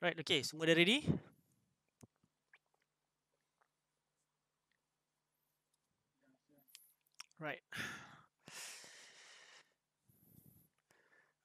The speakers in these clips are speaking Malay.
Right, okay, semua dah ready? Right.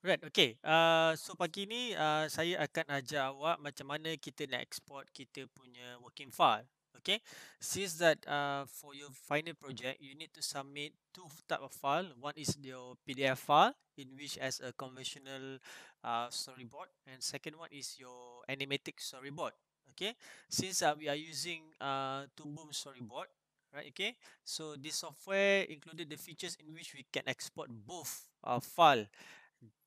Right, okay. Uh, so pagi ni uh, saya akan ajar awak macam mana kita nak export kita punya working file. okay since that uh, for your final project you need to submit two type of file one is your pdf file in which as a conventional uh, storyboard and second one is your animatic storyboard okay since uh, we are using uh, two boom storyboard right okay so this software included the features in which we can export both uh, file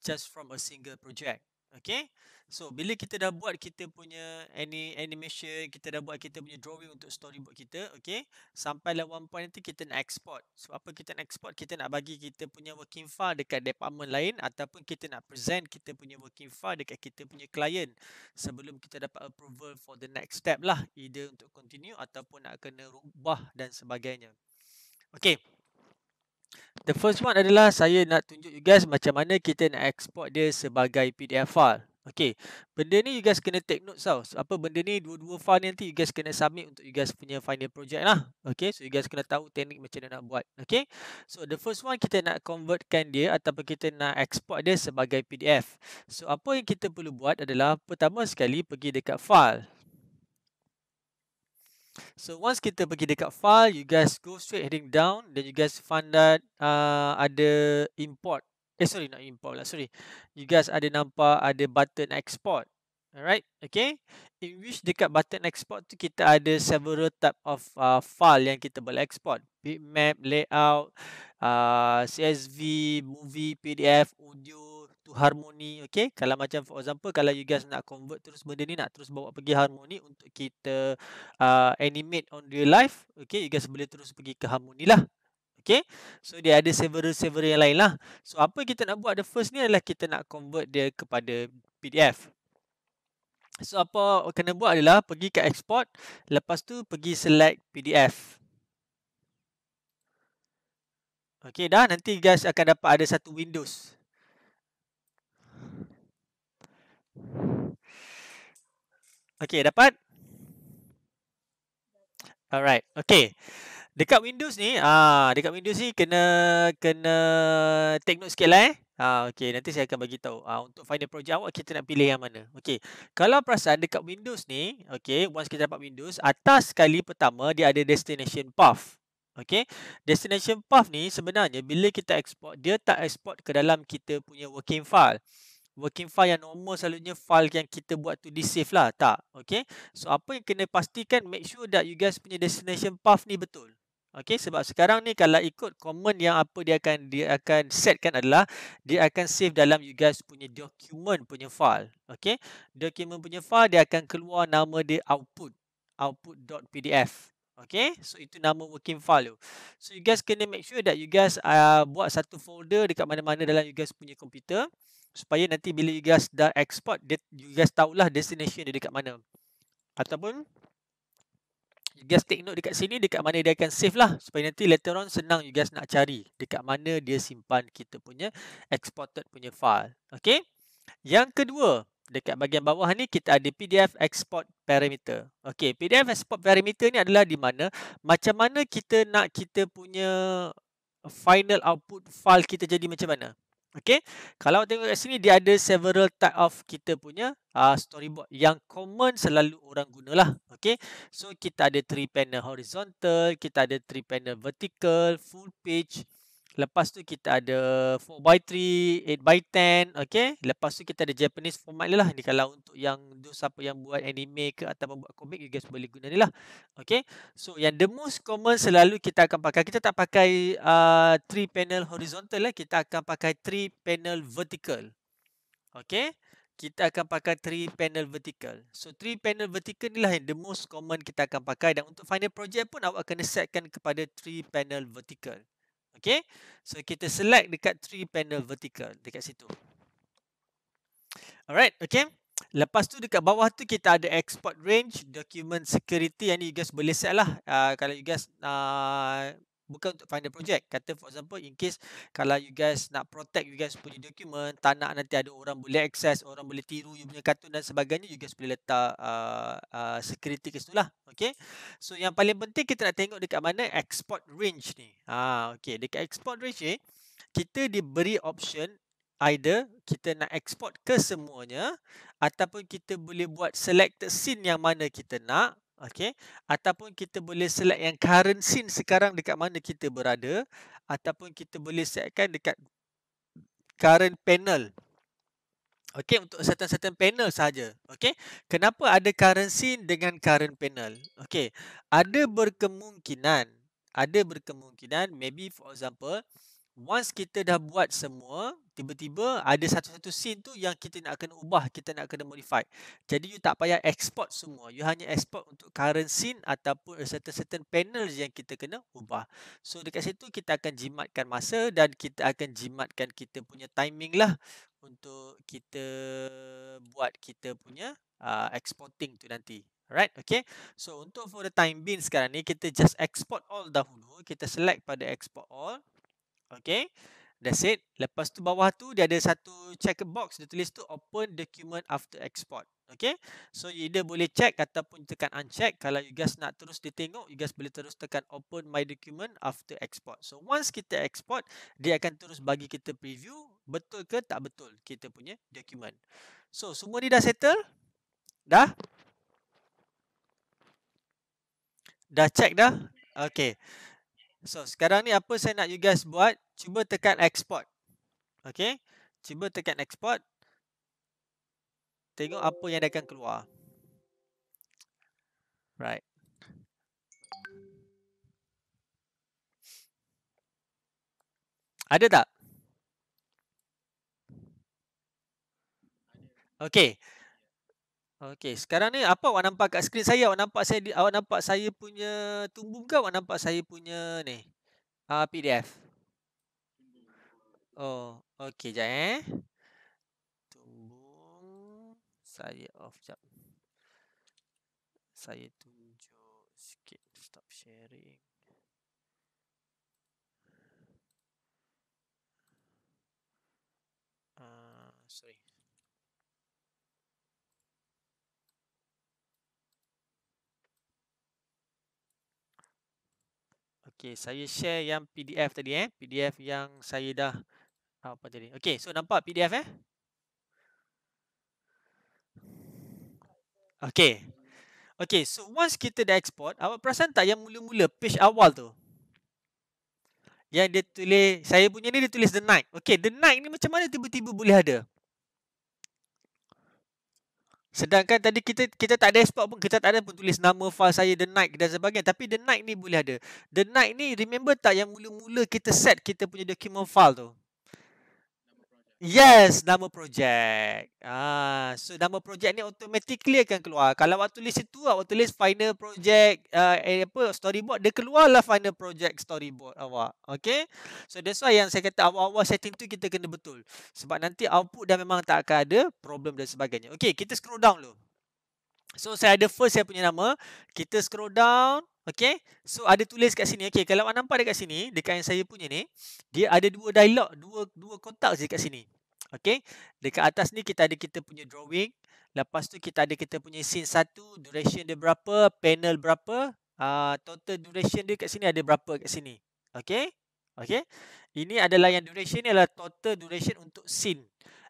just from a single project okay So bila kita dah buat kita punya any animation, kita dah buat kita punya drawing untuk storyboard kita, okay? Sampai lah one point nanti kita nak export. So apa kita nak export? Kita nak bagi kita punya working file dekat department lain ataupun kita nak present kita punya working file dekat kita punya client sebelum kita dapat approval for the next step lah. Either untuk continue ataupun nak kena rubah dan sebagainya. Okay. The first one adalah saya nak tunjuk you guys macam mana kita nak export dia sebagai PDF file. Okay. Benda ni you guys kena take notes tau. So, apa benda ni dua-dua file nanti you guys kena submit untuk you guys punya final project lah. Okay. So you guys kena tahu teknik macam mana nak buat. Okay. So the first one kita nak convertkan dia ataupun kita nak export dia sebagai PDF. So apa yang kita perlu buat adalah pertama sekali pergi dekat file. So once kita pergi dekat file, you guys go straight heading down then you guys find that uh, ada import Eh, sorry, not import lah. Sorry. You guys ada nampak ada button export. Alright. Okay. In which dekat button export tu, kita ada several type of uh, file yang kita boleh export. Bitmap, layout, uh, CSV, movie, PDF, audio, to harmony. Okay. Kalau macam for example, kalau you guys nak convert terus benda ni, nak terus bawa pergi harmony untuk kita uh, animate on real life. Okay. You guys boleh terus pergi ke harmony lah. Okay. So, dia ada several-several yang lain lah. So, apa kita nak buat the first ni adalah kita nak convert dia kepada PDF. So, apa kena buat adalah pergi ke export. Lepas tu, pergi select PDF. Okay, dah. Nanti guys akan dapat ada satu Windows. Okay, dapat? Alright, okay. Dekat Windows ni, ah dekat Windows ni kena kena take note sikit lah eh. Ah, okay, nanti saya akan bagi tahu. Ah, untuk final project awak, kita nak pilih yang mana. Okay, kalau perasan dekat Windows ni, okay, once kita dapat Windows, atas sekali pertama dia ada destination path. Okay, destination path ni sebenarnya bila kita export, dia tak export ke dalam kita punya working file. Working file yang normal selalunya file yang kita buat tu disave lah. Tak. Okay. So apa yang kena pastikan make sure that you guys punya destination path ni betul. Okey sebab sekarang ni kalau ikut common yang apa dia akan dia akan set kan adalah dia akan save dalam you guys punya document punya file. Okey. Document punya file dia akan keluar nama dia output output.pdf. Okey. So itu nama working file tu. So you guys kena make sure that you guys uh, buat satu folder dekat mana-mana dalam you guys punya komputer supaya nanti bila you guys dah export dia you guys tahulah destination dia dekat mana. Ataupun you guys take note dekat sini dekat mana dia akan save lah supaya nanti later on senang you guys nak cari dekat mana dia simpan kita punya exported punya file. Okay. Yang kedua, dekat bahagian bawah ni kita ada PDF export parameter. Okay, PDF export parameter ni adalah di mana macam mana kita nak kita punya final output file kita jadi macam mana. Okay. Kalau tengok kat sini, dia ada several type of kita punya uh, storyboard yang common selalu orang guna lah. Okay. So, kita ada three panel horizontal, kita ada three panel vertical, full page, Lepas tu kita ada 4x3, 8x10, okay. Lepas tu kita ada Japanese format ni lah. Ni kalau untuk yang tu siapa yang buat anime ke ataupun buat komik, you guys boleh guna ni lah. Okay. So yang the most common selalu kita akan pakai. Kita tak pakai 3 uh, panel horizontal lah. Kita akan pakai 3 panel vertical. Okay. Kita akan pakai 3 panel vertical. So 3 panel vertical ni lah yang the most common kita akan pakai. Dan untuk final project pun awak kena setkan kepada 3 panel vertical. Okay. So, kita select dekat three panel vertical dekat situ. Alright. Okay. Lepas tu dekat bawah tu kita ada export range, document security. Yang ni you guys boleh set lah. Uh, kalau you guys uh, bukan untuk find final project kata for example in case kalau you guys nak protect you guys punya dokumen, tak nak nanti ada orang boleh access orang boleh tiru you punya kartun dan sebagainya you guys boleh letak uh, uh, security ke situ lah okay so yang paling penting kita nak tengok dekat mana export range ni ha, okay dekat export range ni kita diberi option either kita nak export ke semuanya ataupun kita boleh buat selected scene yang mana kita nak Okay, ataupun kita boleh select yang current scene sekarang dekat mana kita berada ataupun kita boleh setkan dekat current panel. Okay, untuk setan-setan panel saja. Okay, Kenapa ada current scene dengan current panel? Okay, Ada berkemungkinan, ada berkemungkinan maybe for example once kita dah buat semua tiba-tiba ada satu-satu scene tu yang kita nak kena ubah kita nak kena modify jadi you tak payah export semua you hanya export untuk current scene ataupun certain certain panel yang kita kena ubah so dekat situ kita akan jimatkan masa dan kita akan jimatkan kita punya timing lah untuk kita buat kita punya uh, exporting tu nanti Right, okay. So untuk for the time being sekarang ni kita just export all dahulu. Kita select pada export all. Okay. That's it. Lepas tu bawah tu dia ada satu check box. Dia tulis tu open document after export. Okay. So you either boleh check ataupun tekan uncheck. Kalau you guys nak terus ditengok, you guys boleh terus tekan open my document after export. So once kita export, dia akan terus bagi kita preview betul ke tak betul kita punya document. So semua ni dah settle? Dah? Dah check dah? Okay. So sekarang ni apa saya nak you guys buat? Cuba tekan export. Okay. Cuba tekan export. Tengok apa yang akan keluar. Right. Ada tak? Okay. Okey, sekarang ni apa awak nampak kat skrin saya? Awak nampak saya awak nampak saya punya tumbuh ke awak nampak saya punya ni? uh, ah, PDF. Oh, okey jap eh. Tumbuh saya off jap. Saya tunjuk sikit stop sharing. Ah uh, sorry. Okey, saya share yang PDF tadi eh. PDF yang saya dah apa tadi. Okey, so nampak PDF eh? Okey. Okey, so once kita dah export, awak perasan tak yang mula-mula page awal tu? Yang dia tulis, saya punya ni dia tulis the night. Okey, the night ni macam mana tiba-tiba boleh ada? Sedangkan tadi kita kita tak ada export pun kita tak ada pun tulis nama file saya the night dan sebagainya tapi the night ni boleh ada. The night ni remember tak yang mula-mula kita set kita punya document file tu? Yes, nama projek. Ah, so nama projek ni automatically akan keluar. Kalau waktu list itu, lah, waktu list final project uh, ah, eh, apa storyboard, dia keluarlah final project storyboard awak. Okay? So that's why yang saya kata awal-awal setting tu kita kena betul. Sebab nanti output dah memang tak akan ada problem dan sebagainya. Okay, kita scroll down dulu. So saya ada first saya punya nama. Kita scroll down. Okay. So, ada tulis kat sini. Okay. Kalau awak nampak dekat sini. Dekat yang saya punya ni. Dia ada dua dialog. Dua dua kotak je dekat sini. Okay. Dekat atas ni kita ada kita punya drawing. Lepas tu kita ada kita punya scene satu. Duration dia berapa. Panel berapa. Uh, total duration dia kat sini ada berapa kat sini. Okay. Okay. Ini adalah yang duration ni adalah total duration untuk scene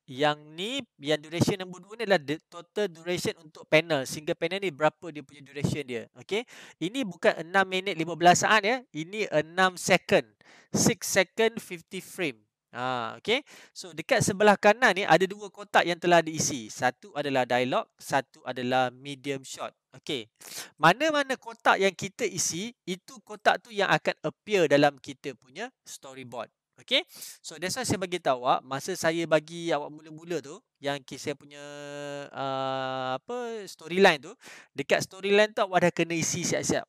yang ni yang duration nombor 2 ni adalah the total duration untuk panel single panel ni berapa dia punya duration dia okey ini bukan 6 minit 15 saat ya ini 6 second 6 second 50 frame ha okey so dekat sebelah kanan ni ada dua kotak yang telah diisi satu adalah dialog satu adalah medium shot okey mana-mana kotak yang kita isi itu kotak tu yang akan appear dalam kita punya storyboard Okay. So that's why saya bagi tahu awak ah, masa saya bagi awak mula-mula tu yang saya punya uh, apa storyline tu dekat storyline tu awak dah kena isi siap-siap.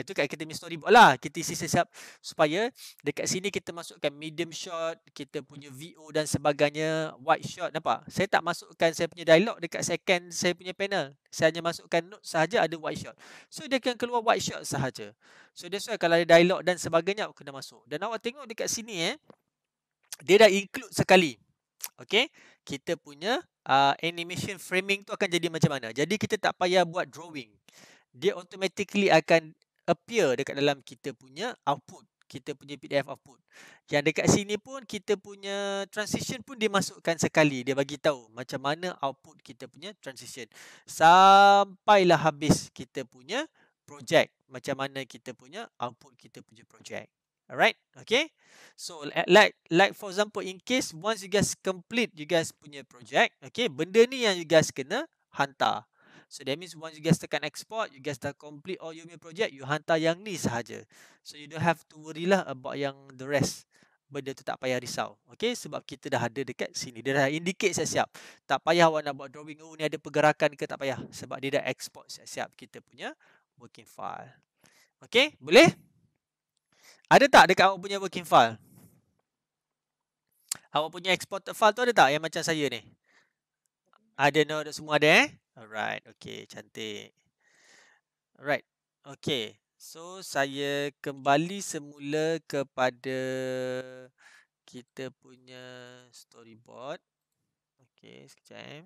Lepas tu kat Academy Storyboard lah kita isi siap supaya dekat sini kita masukkan medium shot, kita punya VO dan sebagainya, wide shot nampak. Saya tak masukkan saya punya dialog dekat second saya punya panel. Saya hanya masukkan note sahaja ada wide shot. So dia akan keluar wide shot sahaja. So that's why kalau ada dialog dan sebagainya awak kena masuk. Dan awak tengok dekat sini eh dia dah include sekali. Okay. Kita punya uh, animation framing tu akan jadi macam mana. Jadi kita tak payah buat drawing. Dia automatically akan appear dekat dalam kita punya output kita punya PDF output. Yang dekat sini pun kita punya transition pun dimasukkan sekali. Dia bagi tahu macam mana output kita punya transition. Sampailah habis kita punya project. Macam mana kita punya output kita punya project. Alright? Okay? So like like for example in case once you guys complete you guys punya project. Okay? Benda ni yang you guys kena hantar. So that means once you guys tekan export, you guys dah complete all your project, you hantar yang ni sahaja. So you don't have to worry lah about yang the rest. Benda tu tak payah risau. Okay, sebab kita dah ada dekat sini. Dia dah indicate saya siap. Tak payah awak nak buat drawing, oh ni ada pergerakan ke tak payah. Sebab dia dah export saya siap kita punya working file. Okay, boleh? Ada tak dekat awak punya working file? Awak punya exported file tu ada tak yang macam saya ni? Ada note ada semua ada eh? Alright, okay, cantik. Alright, okay. So, saya kembali semula kepada kita punya storyboard. Okay, sekejap eh.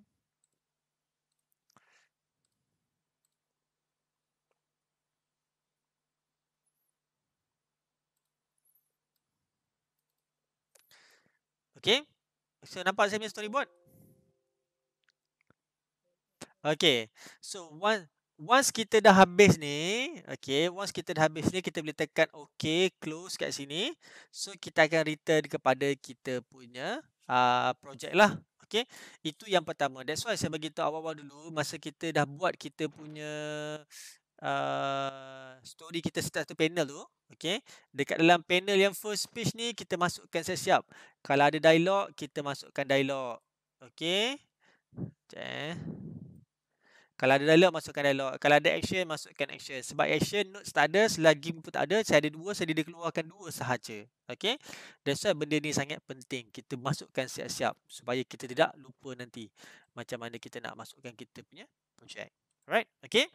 Okay. So, nampak saya punya storyboard? Okay. So, once once kita dah habis ni. Okay. Once kita dah habis ni, kita boleh tekan OK, close kat sini. So, kita akan return kepada kita punya uh, ah, project lah. Okay. Itu yang pertama. That's why saya beritahu awal-awal dulu. Masa kita dah buat kita punya uh, story kita start tu panel tu. Okay. Dekat dalam panel yang first page ni, kita masukkan siap-siap. Kalau ada dialog, kita masukkan dialog. Okay. Sekejap eh. Kalau ada dialog, masukkan dialog. Kalau ada action, masukkan action. Sebab action not tak ada, selagi pun tak ada, saya ada dua, saya dia keluarkan dua sahaja. Okay? That's why benda ni sangat penting. Kita masukkan siap-siap supaya kita tidak lupa nanti macam mana kita nak masukkan kita punya project. Alright? Okay?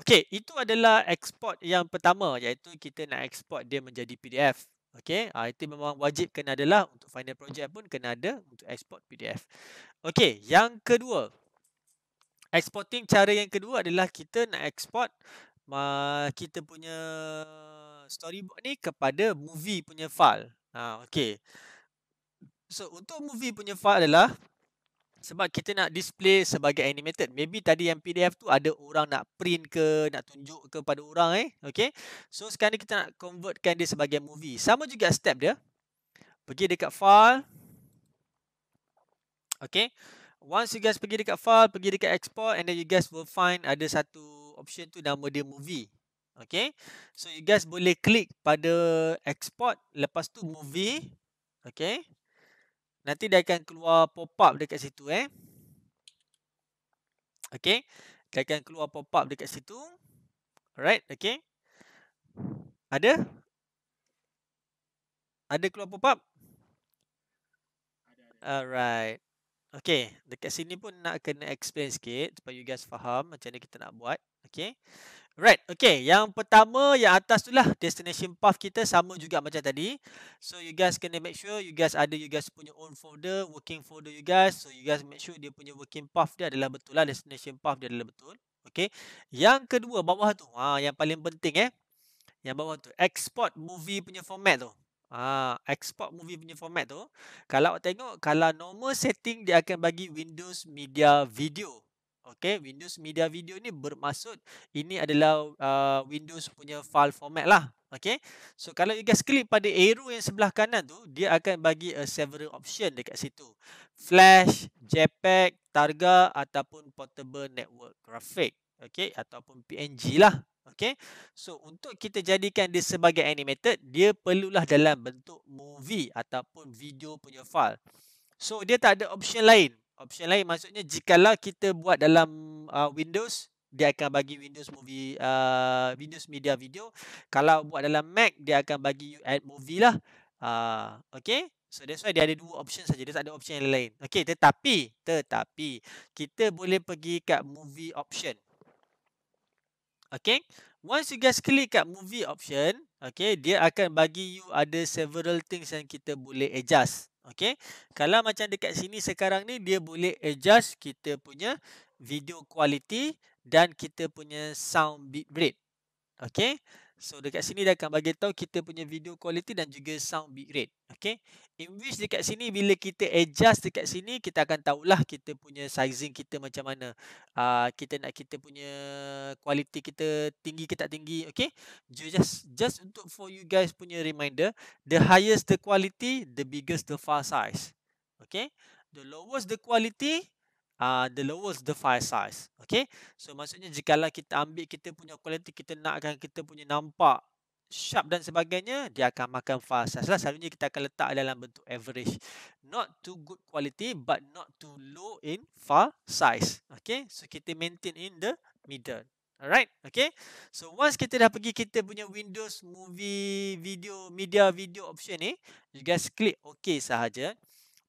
Okay, itu adalah export yang pertama iaitu kita nak export dia menjadi PDF. Okay, ha, itu memang wajib kena adalah untuk final project pun kena ada untuk export PDF. Okay, yang kedua, exporting cara yang kedua adalah kita nak export uh, kita punya storyboard ni kepada movie punya file. Ha uh, So untuk movie punya file adalah sebab kita nak display sebagai animated. Maybe tadi yang PDF tu ada orang nak print ke, nak tunjuk kepada orang eh. Okay. So sekarang ni kita nak convertkan dia sebagai movie. Sama juga step dia. Pergi dekat file. Okay. Once you guys pergi dekat file, pergi dekat export and then you guys will find ada satu option tu nama dia movie. Okay. So you guys boleh klik pada export lepas tu movie. Okay. Nanti dia akan keluar pop-up dekat situ eh. Okay. Dia akan keluar pop-up dekat situ. Alright. Okay. Ada? Ada keluar pop-up? Alright. Okay, dekat sini pun nak kena explain sikit supaya you guys faham macam mana kita nak buat. Okay. Right, okay. Yang pertama, yang atas tu lah destination path kita sama juga macam tadi. So, you guys kena make sure you guys ada you guys punya own folder, working folder you guys. So, you guys make sure dia punya working path dia adalah betul lah. Destination path dia adalah betul. Okay. Yang kedua, bawah tu. Ha, yang paling penting eh. Yang bawah tu, export movie punya format tu. Ah, export movie punya format tu. Kalau tengok kalau normal setting dia akan bagi Windows Media Video. Okay, Windows Media Video ni bermaksud ini adalah uh, Windows punya file format lah. Okay, so kalau you guys klik pada arrow yang sebelah kanan tu, dia akan bagi a eh, several option dekat situ. Flash, JPEG, Targa ataupun Portable Network Graphic. Okay, ataupun PNG lah. Okay. So, untuk kita jadikan dia sebagai animated, dia perlulah dalam bentuk movie ataupun video punya file. So, dia tak ada option lain. Option lain maksudnya jikalau kita buat dalam uh, Windows, dia akan bagi Windows Movie uh, Windows Media Video. Kalau buat dalam Mac, dia akan bagi you add movie lah. Uh, okay. So, that's why dia ada dua option saja. Dia tak ada option yang lain. Okay. Tetapi, tetapi, kita boleh pergi kat movie option. Okay. Once you guys click kat movie option, okay, dia akan bagi you ada several things yang kita boleh adjust. Okay. Kalau macam dekat sini sekarang ni, dia boleh adjust kita punya video quality dan kita punya sound bitrate. Okay. So dekat sini dia akan bagi tahu kita punya video quality dan juga sound bit rate. Okay. In which dekat sini bila kita adjust dekat sini kita akan tahulah kita punya sizing kita macam mana. Uh, kita nak kita punya quality kita tinggi ke tak tinggi. Okay. Just just untuk for you guys punya reminder. The highest the quality, the biggest the file size. Okay. The lowest the quality, uh, the lowest the file size. Okay. So maksudnya jika lah kita ambil kita punya quality kita nakkan kita punya nampak sharp dan sebagainya dia akan makan file size lah. Selalunya kita akan letak dalam bentuk average. Not too good quality but not too low in file size. Okay. So kita maintain in the middle. Alright, okay. So once kita dah pergi kita punya Windows Movie Video Media Video option ni, you guys click OK sahaja.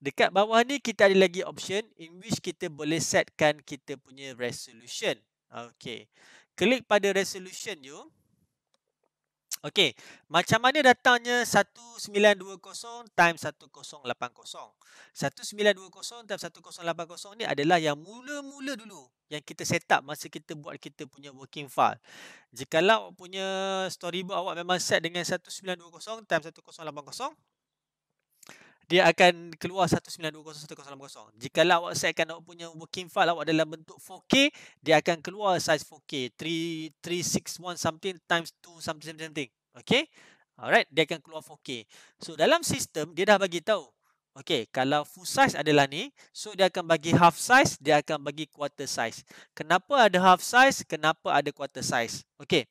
Dekat bawah ni kita ada lagi option in which kita boleh setkan kita punya resolution. Okey. Klik pada resolution you. Okey, macam mana datangnya 1920 x 1080? 1920 x 1080 ni adalah yang mula-mula dulu yang kita set up masa kita buat kita punya working file. Jikalau punya storyboard awak memang set dengan 1920 x 1080, dia akan keluar 1920100. Jika lah awak akan nak punya working file awak dalam bentuk 4K, dia akan keluar size 4K. 361 something times 2 something something. Okay? Alright, dia akan keluar 4K. So, dalam sistem, dia dah bagi tahu. Okay, kalau full size adalah ni, so dia akan bagi half size, dia akan bagi quarter size. Kenapa ada half size? Kenapa ada quarter size? Okay,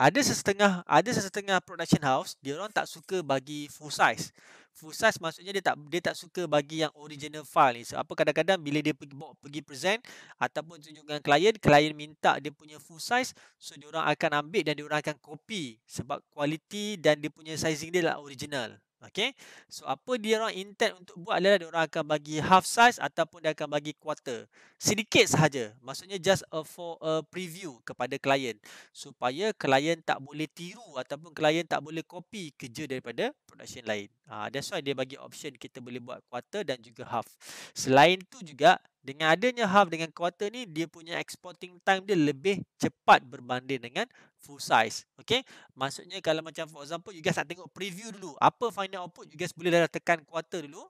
ada setengah, ada setengah production house, dia orang tak suka bagi full size full size maksudnya dia tak dia tak suka bagi yang original file ni. So apa kadang-kadang bila dia pergi bawa pergi present ataupun tunjukkan klien, klien minta dia punya full size, so dia orang akan ambil dan dia orang akan copy sebab kualiti dan dia punya sizing dia lah original. Okay. So, apa dia orang intent untuk buat adalah dia orang akan bagi half size ataupun dia akan bagi quarter. Sedikit sahaja. Maksudnya just a for a preview kepada klien. Supaya klien tak boleh tiru ataupun klien tak boleh copy kerja daripada production lain. Uh, that's why dia bagi option kita boleh buat quarter dan juga half. Selain tu juga, dengan adanya half dengan quarter ni, dia punya exporting time dia lebih cepat berbanding dengan full size. Okay? Maksudnya kalau macam for example, you guys nak tengok preview dulu. Apa final output, you guys boleh dah tekan quarter dulu.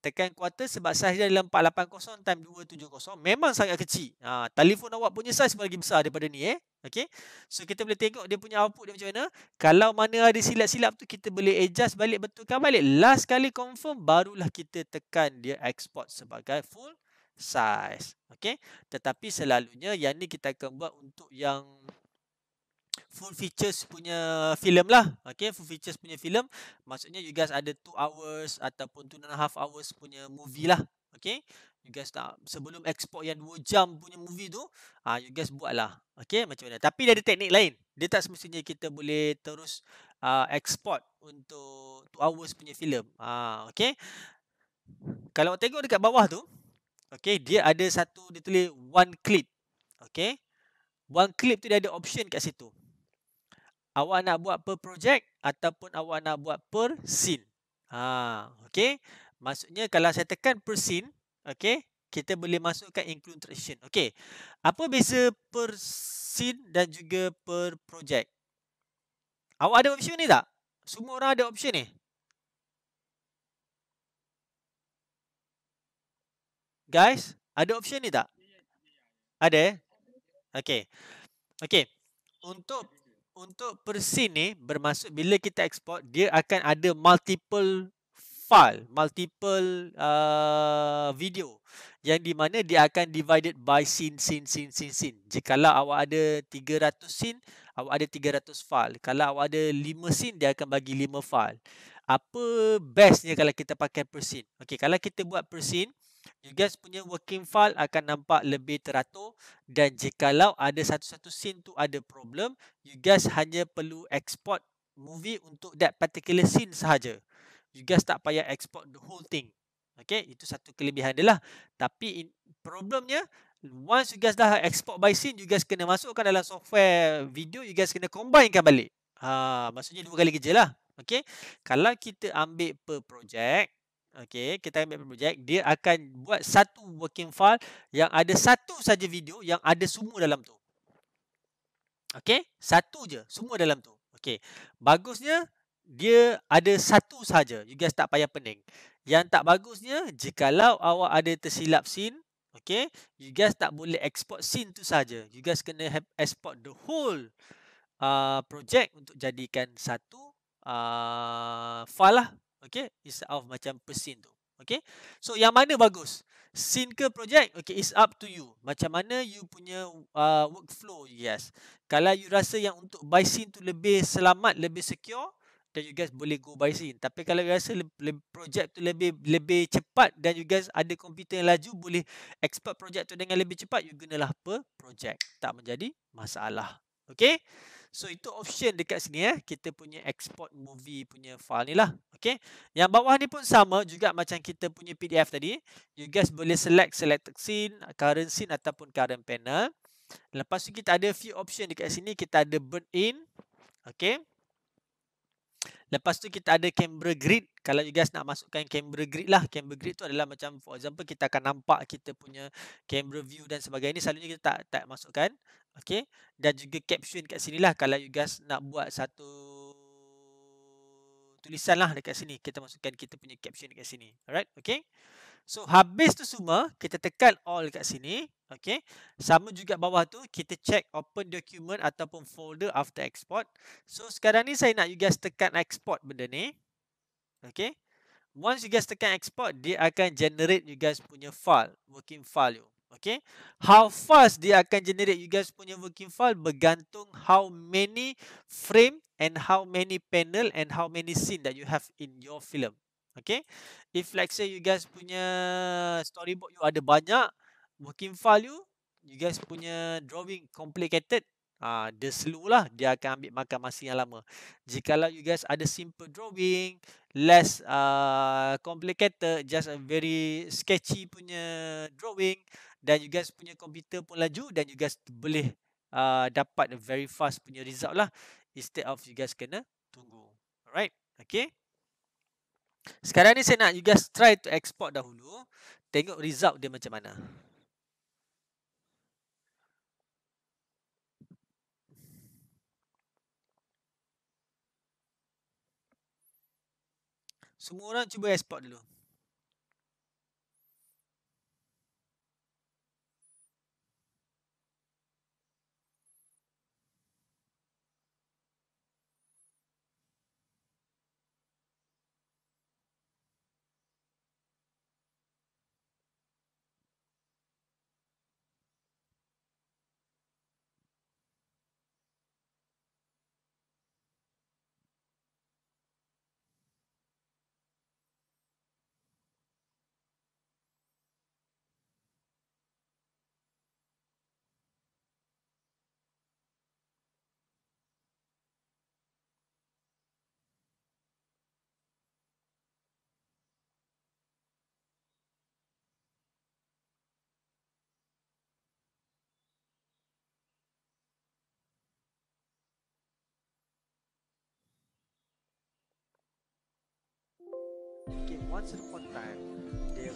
Tekan quarter sebab size dia dalam 480 times 270. Memang sangat kecil. Ha, telefon awak punya size lagi besar daripada ni. Eh? Okay? So kita boleh tengok dia punya output dia macam mana. Kalau mana ada silap-silap tu, kita boleh adjust balik, betulkan balik. Last kali confirm, barulah kita tekan dia export sebagai full size. okay. Tetapi selalunya yang ni kita akan buat untuk yang full features punya film lah. okay. full features punya film. Maksudnya you guys ada 2 hours ataupun 2 and a half hours punya movie lah. okay. You guys tak sebelum export yang 2 jam punya movie tu, ah you guys buatlah. okay. macam mana? Tapi dia ada teknik lain. Dia tak semestinya kita boleh terus uh, export untuk 2 hours punya film. Ah, ha, okay. okey. Kalau tengok dekat bawah tu, Okay, dia ada satu, dia tulis one clip. Okay. One clip tu dia ada option kat situ. Awak nak buat per project ataupun awak nak buat per scene. Ha, okay. Maksudnya kalau saya tekan per scene, okay, kita boleh masukkan inclusion. Okay. Apa beza per scene dan juga per project? Awak ada option ni tak? Semua orang ada option ni? Guys, ada option ni tak? Ya, ya, ya, ada. Eh? Okay. Okay. Untuk untuk persin ni bermaksud bila kita export dia akan ada multiple file, multiple uh, video yang di mana dia akan divided by scene, scene, scene, scene, scene. Jikalau awak ada 300 scene, awak ada 300 file. Kalau awak ada 5 scene, dia akan bagi 5 file. Apa bestnya kalau kita pakai persin? Okay, kalau kita buat persin you guys punya working file akan nampak lebih teratur dan jikalau ada satu-satu scene tu ada problem, you guys hanya perlu export movie untuk that particular scene sahaja. You guys tak payah export the whole thing. Okay, itu satu kelebihan dia lah. Tapi in, problemnya, once you guys dah export by scene, you guys kena masukkan dalam software video, you guys kena combinekan balik. Ha, maksudnya dua kali kerja lah. Okay, kalau kita ambil per project, Okay, kita ambil project, dia akan buat satu working file yang ada satu saja video yang ada semua dalam tu. Okay, satu je, semua dalam tu. Okay, Bagusnya dia ada satu saja. You guys tak payah pening. Yang tak bagusnya jikalau awak ada tersilap scene, okay, you guys tak boleh export scene tu saja. You guys kena have export the whole uh, project untuk jadikan satu uh, file lah Okay, it's of macam persin tu. Okay, so yang mana bagus? Scene ke project? Okay, it's up to you. Macam mana you punya uh, workflow, yes. Kalau you rasa yang untuk buy scene tu lebih selamat, lebih secure, then you guys boleh go buy scene. Tapi kalau you rasa project tu lebih lebih cepat dan you guys ada komputer yang laju, boleh export project tu dengan lebih cepat, you gunalah per project. Tak menjadi masalah. Okay? So itu option dekat sini eh. Kita punya export movie punya file ni lah. Okay. Yang bawah ni pun sama juga macam kita punya PDF tadi. You guys boleh select selected scene, current scene ataupun current panel. Lepas tu kita ada few option dekat sini. Kita ada burn in. Okay. Lepas tu kita ada camera grid. Kalau you guys nak masukkan camera grid lah. Camera grid tu adalah macam for example kita akan nampak kita punya camera view dan sebagainya. Selalunya kita tak tak masukkan. Okay. Dan juga caption kat sini lah. Kalau you guys nak buat satu tulisan lah dekat sini. Kita masukkan kita punya caption dekat sini. Alright. Okay. So, habis tu semua, kita tekan all dekat sini. Okay. Sama juga bawah tu, kita check open document ataupun folder after export. So, sekarang ni saya nak you guys tekan export benda ni. Okay. Once you guys tekan export, dia akan generate you guys punya file. Working file you. Okay. How fast dia akan generate you guys punya working file bergantung how many frame and how many panel and how many scene that you have in your film. Okay. If like say you guys punya storyboard you ada banyak, working file you, you guys punya drawing complicated, ah uh, dia slow lah, dia akan ambil makan masa yang lama. Jikalau you guys ada simple drawing, less uh, complicated just a very sketchy punya drawing dan you guys punya komputer pun laju dan you guys boleh uh, dapat a very fast punya result lah instead of you guys kena tunggu alright okay sekarang ni saya nak you guys try to export dahulu tengok result dia macam mana Semua orang cuba export dulu. once upon a time there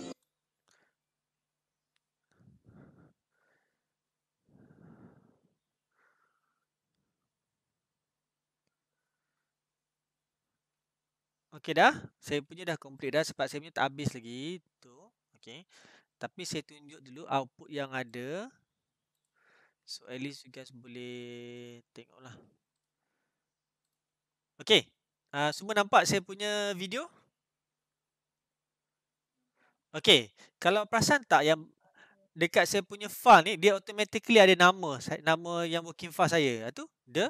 Okey dah, saya punya dah complete dah sebab saya punya tak habis lagi tu. Okey. Tapi saya tunjuk dulu output yang ada. So at least you guys boleh tengoklah. Okey. Uh, semua nampak saya punya video? Okay, kalau perasan tak yang dekat saya punya file ni, dia automatically ada nama nama yang working file saya. Itu ah, the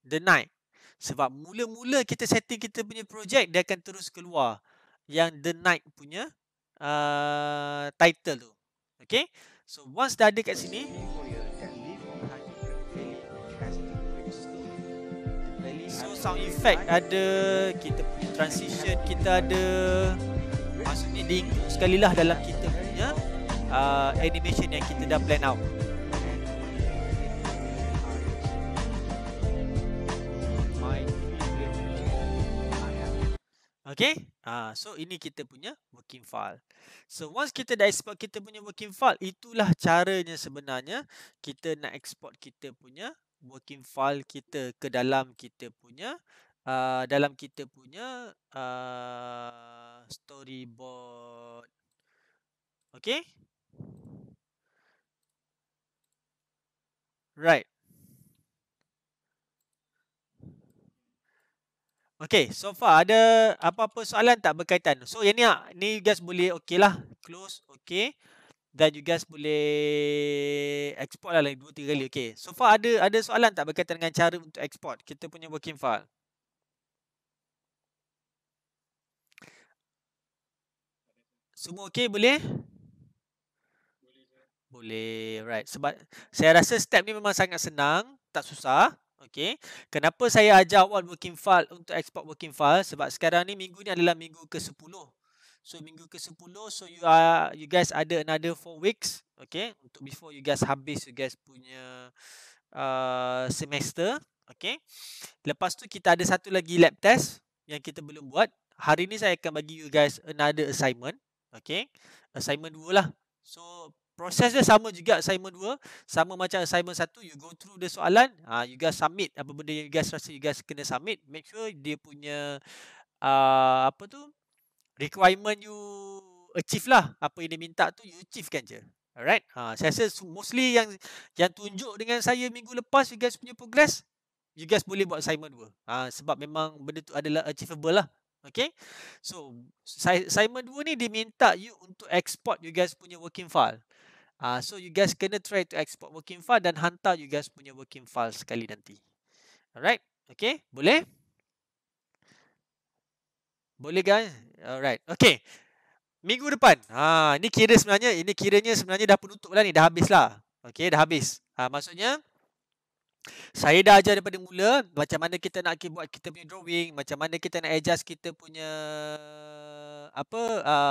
the night. Sebab mula-mula kita setting kita punya project, dia akan terus keluar yang the night punya uh, title tu. Okay, so once dah ada kat sini, so sound effect ada, kita punya transition kita ada, masuk ni link sekalilah dalam kita punya uh, animation yang kita dah plan out Okay, uh, so ini kita punya working file. So once kita dah export kita punya working file, itulah caranya sebenarnya kita nak export kita punya working file kita ke dalam kita punya uh, dalam kita punya uh, storyboard. Okay? Right. Okay, so far ada apa-apa soalan tak berkaitan? So, yang ni, ni you guys boleh okay lah. Close, okay. Dan you guys boleh export lah lagi 2-3 kali. Okay, so far ada ada soalan tak berkaitan dengan cara untuk export kita punya working file? Semua okey boleh? Boleh. Right. Sebab saya rasa step ni memang sangat senang, tak susah. Okey. Kenapa saya ajak awal working file untuk export working file? Sebab sekarang ni minggu ni adalah minggu ke-10. So minggu ke-10 so you are you guys ada another 4 weeks, okey, untuk before you guys habis you guys punya uh, semester, okey. Lepas tu kita ada satu lagi lab test yang kita belum buat. Hari ni saya akan bagi you guys another assignment, Okay. Assignment 2 lah. So, proses dia sama juga assignment 2. Sama macam assignment 1. You go through the soalan. Ha, you guys submit. Apa benda yang you guys rasa you guys kena submit. Make sure dia punya... Uh, apa tu? Requirement you achieve lah. Apa yang dia minta tu, you achieve kan je. Alright. Ha, saya rasa mostly yang yang tunjuk dengan saya minggu lepas you guys punya progress, you guys boleh buat assignment 2. Ha, sebab memang benda tu adalah achievable lah. Okay. So, assignment 2 ni diminta you untuk export you guys punya working file. Uh, so, you guys kena try to export working file dan hantar you guys punya working file sekali nanti. Alright. Okay. Boleh? Boleh kan? Alright. Okay. Minggu depan. Ha, ini kira sebenarnya, ini kiranya sebenarnya dah penutup lah ni. Dah habis lah. Okay, dah habis. Ha, maksudnya, saya dah ajar daripada mula macam mana kita nak buat kita punya drawing, macam mana kita nak adjust kita punya apa uh,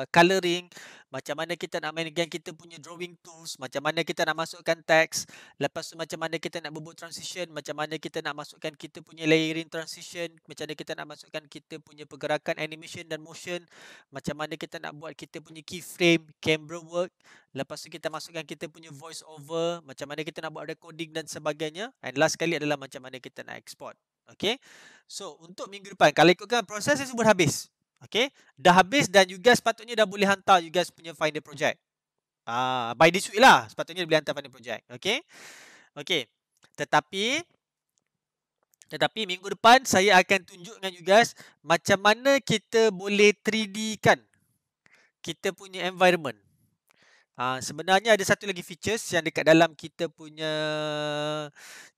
ah, coloring, macam mana kita nak mainkan kita punya drawing tools, macam mana kita nak masukkan text, lepas tu macam mana kita nak buat transition, macam mana kita nak masukkan kita punya layering transition, macam mana kita nak masukkan kita punya pergerakan animation dan motion, macam mana kita nak buat kita punya keyframe, camera work, lepas tu kita masukkan kita punya voice over, macam mana kita nak buat recording dan sebagainya, and last kali adalah macam mana kita nak export. Okay, so untuk minggu depan, kalau ikutkan proses saya sebut habis. Okay. Dah habis dan you guys sepatutnya dah boleh hantar you guys punya final project. uh, by this week lah. Sepatutnya boleh hantar final project. Okay. Okay. Tetapi. Tetapi minggu depan saya akan tunjuk dengan you guys. Macam mana kita boleh 3D kan. Kita punya environment. Uh, sebenarnya ada satu lagi features yang dekat dalam kita punya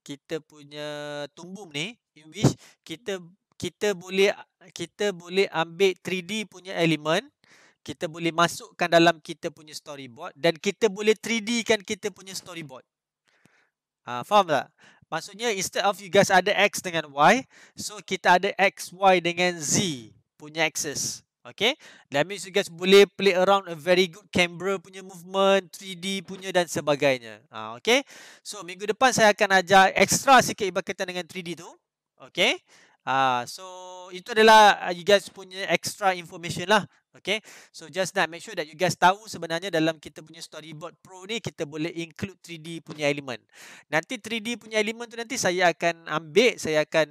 kita punya tumbuh ni in which kita kita boleh kita boleh ambil 3D punya elemen kita boleh masukkan dalam kita punya storyboard dan kita boleh 3D kan kita punya storyboard ha, faham tak maksudnya instead of you guys ada x dengan y so kita ada x y dengan z punya axis Okay. That means you guys boleh play around a very good camera punya movement, 3D punya dan sebagainya. Ha, okay. So, minggu depan saya akan ajar extra sikit berkaitan dengan 3D tu. Okay. Uh, so itu adalah ah, you guys punya extra information lah. Okay. So just that, make sure that you guys tahu sebenarnya dalam kita punya storyboard pro ni kita boleh include 3D punya element. Nanti 3D punya element tu nanti saya akan ambil, saya akan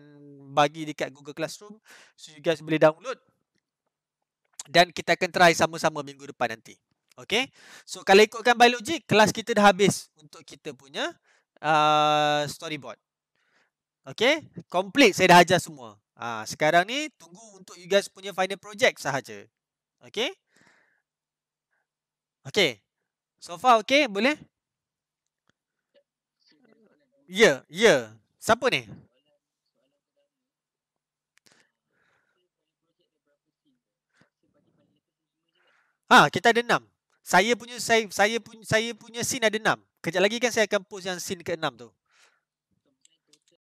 bagi dekat Google Classroom. So you guys boleh download. Dan kita akan try sama-sama minggu depan nanti. Okay. So kalau ikutkan biologi, kelas kita dah habis untuk kita punya uh, storyboard. Okay. Complete saya dah ajar semua. Ha, sekarang ni tunggu untuk you guys punya final project sahaja. Okay. Okay. So far okay? Boleh? Ya. Yeah, ya. Yeah. Siapa ni? Ha, kita ada enam. Saya punya saya, saya punya saya punya scene ada enam. Kejap lagi kan saya akan post yang scene ke enam tu.